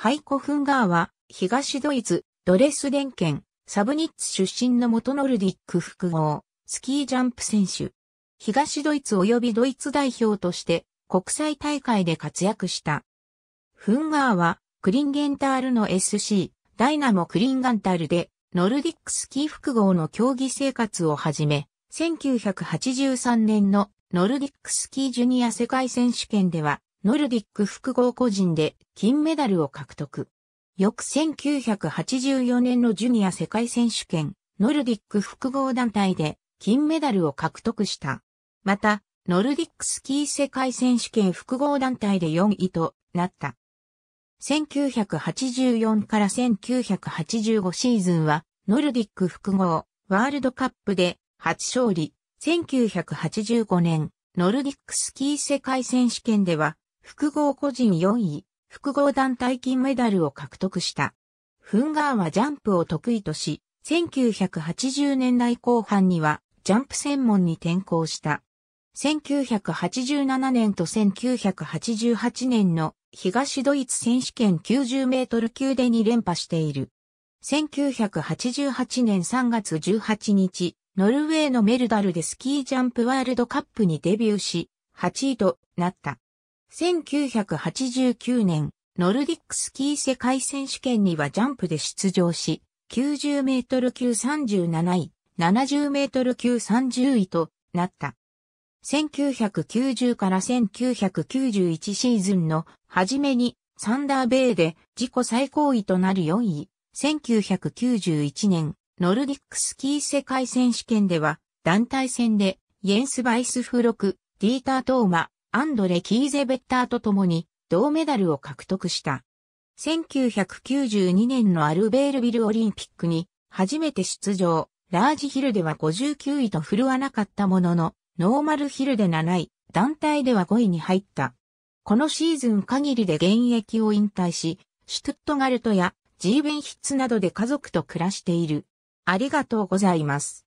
ハイコフンガーは、東ドイツ、ドレスデン県、サブニッツ出身の元ノルディック複合、スキージャンプ選手。東ドイツ及びドイツ代表として、国際大会で活躍した。フンガーは、クリンゲンタールの SC、ダイナモクリンガンタールで、ノルディックスキー複合の競技生活をはじめ、1983年のノルディックスキージュニア世界選手権では、ノルディック複合個人で金メダルを獲得。翌1984年のジュニア世界選手権、ノルディック複合団体で金メダルを獲得した。また、ノルディックスキー世界選手権複合団体で4位となった。1984から1985シーズンは、ノルディック複合、ワールドカップで初勝利。1985年、ノルディックスキー世界選手権では、複合個人4位、複合団体金メダルを獲得した。フンガーはジャンプを得意とし、1980年代後半にはジャンプ専門に転向した。1987年と1988年の東ドイツ選手権90メートル級で2連覇している。1988年3月18日、ノルウェーのメルダルでスキージャンプワールドカップにデビューし、8位となった。1989年、ノルディックスキー世界選手権にはジャンプで出場し、90メートル級37位、70メートル級30位となった。1990から1991シーズンの初めにサンダーベイで自己最高位となる4位、1991年ノルディックスキー世界選手権では団体戦でイエンス・バイスフロク、ディーター・トーマ、アンドレ・キーゼベッターと共に銅メダルを獲得した。1992年のアルベールビルオリンピックに初めて出場、ラージヒルでは59位と振るわなかったものの、ノーマルヒルで7位、団体では5位に入った。このシーズン限りで現役を引退し、シュトゥットガルトやジーベンヒッツなどで家族と暮らしている。ありがとうございます。